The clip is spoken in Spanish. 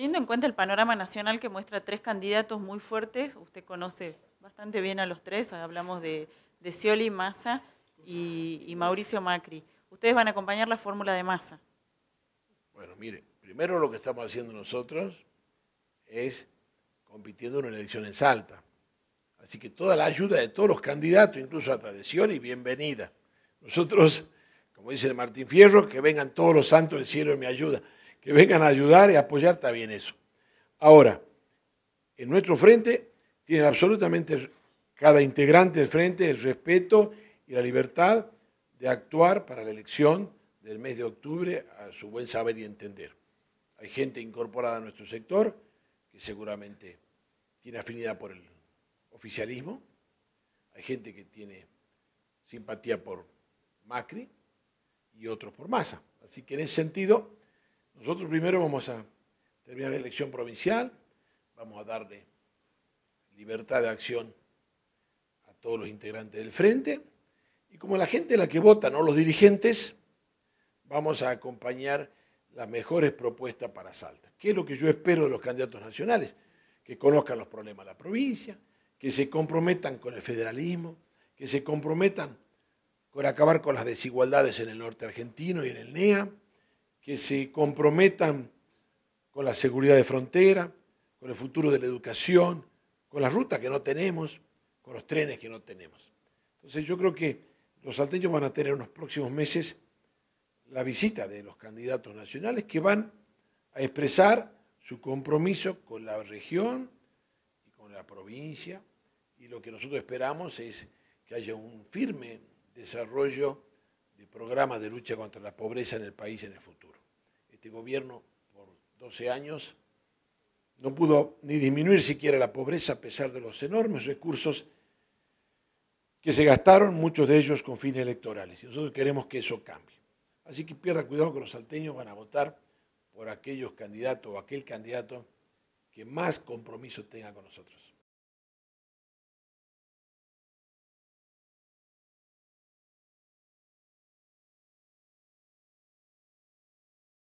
Teniendo en cuenta el panorama nacional que muestra tres candidatos muy fuertes, usted conoce bastante bien a los tres, hablamos de, de Scioli, Massa y, Mauricio Macri. ¿Ustedes van a acompañar la fórmula de Massa? Bueno, mire, primero lo que estamos haciendo nosotros es compitiendo en una elección en Salta. Así que toda la ayuda de todos los candidatos, incluso hasta de Scioli, bienvenida. Nosotros, como dice Martín Fierro, que vengan todos los santos del cielo en mi ayuda que vengan a ayudar y apoyar, también eso. Ahora, en nuestro frente tienen absolutamente cada integrante del frente el respeto y la libertad de actuar para la elección del mes de octubre a su buen saber y entender. Hay gente incorporada a nuestro sector que seguramente tiene afinidad por el oficialismo, hay gente que tiene simpatía por Macri y otros por Massa. Así que en ese sentido nosotros primero vamos a terminar la elección provincial, vamos a darle libertad de acción a todos los integrantes del frente y como la gente la que vota, no los dirigentes, vamos a acompañar las mejores propuestas para Salta. ¿Qué es lo que yo espero de los candidatos nacionales? Que conozcan los problemas de la provincia, que se comprometan con el federalismo, que se comprometan con acabar con las desigualdades en el norte argentino y en el NEA, que se comprometan con la seguridad de frontera, con el futuro de la educación, con las rutas que no tenemos, con los trenes que no tenemos. Entonces yo creo que los salteños van a tener en los próximos meses la visita de los candidatos nacionales que van a expresar su compromiso con la región y con la provincia. Y lo que nosotros esperamos es que haya un firme desarrollo programa de lucha contra la pobreza en el país en el futuro. Este gobierno, por 12 años, no pudo ni disminuir siquiera la pobreza a pesar de los enormes recursos que se gastaron, muchos de ellos con fines electorales. Y nosotros queremos que eso cambie. Así que pierda cuidado que los salteños van a votar por aquellos candidatos o aquel candidato que más compromiso tenga con nosotros.